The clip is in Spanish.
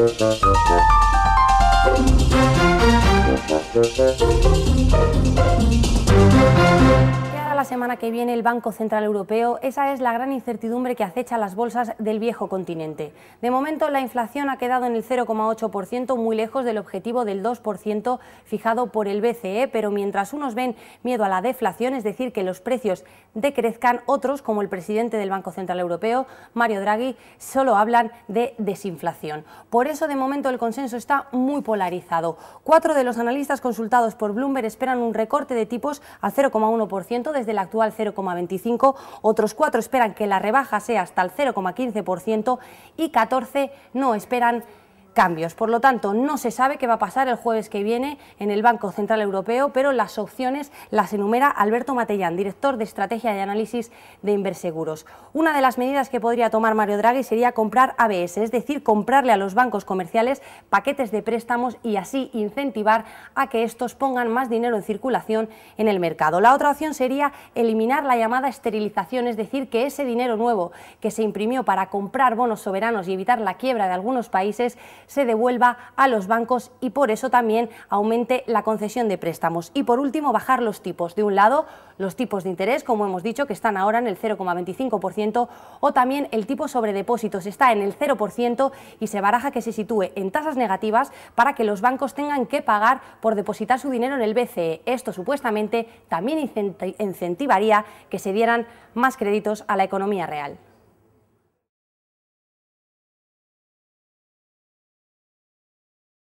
Thank you. semana que viene el Banco Central Europeo, esa es la gran incertidumbre que acecha las bolsas del viejo continente. De momento, la inflación ha quedado en el 0,8%, muy lejos del objetivo del 2% fijado por el BCE, pero mientras unos ven miedo a la deflación, es decir, que los precios decrezcan, otros, como el presidente del Banco Central Europeo, Mario Draghi, solo hablan de desinflación. Por eso, de momento, el consenso está muy polarizado. Cuatro de los analistas consultados por Bloomberg esperan un recorte de tipos a 0,1% desde el actual 0,25, otros 4 esperan que la rebaja sea hasta el 0,15% y 14 no esperan por lo tanto, no se sabe qué va a pasar el jueves que viene en el Banco Central Europeo, pero las opciones las enumera Alberto Matellán, director de Estrategia y Análisis de Inverseguros. Una de las medidas que podría tomar Mario Draghi sería comprar ABS, es decir, comprarle a los bancos comerciales paquetes de préstamos y así incentivar a que estos pongan más dinero en circulación en el mercado. La otra opción sería eliminar la llamada esterilización, es decir, que ese dinero nuevo que se imprimió para comprar bonos soberanos y evitar la quiebra de algunos países se devuelva a los bancos y por eso también aumente la concesión de préstamos. Y por último, bajar los tipos. De un lado, los tipos de interés, como hemos dicho, que están ahora en el 0,25%, o también el tipo sobre depósitos está en el 0% y se baraja que se sitúe en tasas negativas para que los bancos tengan que pagar por depositar su dinero en el BCE. Esto supuestamente también incentivaría que se dieran más créditos a la economía real.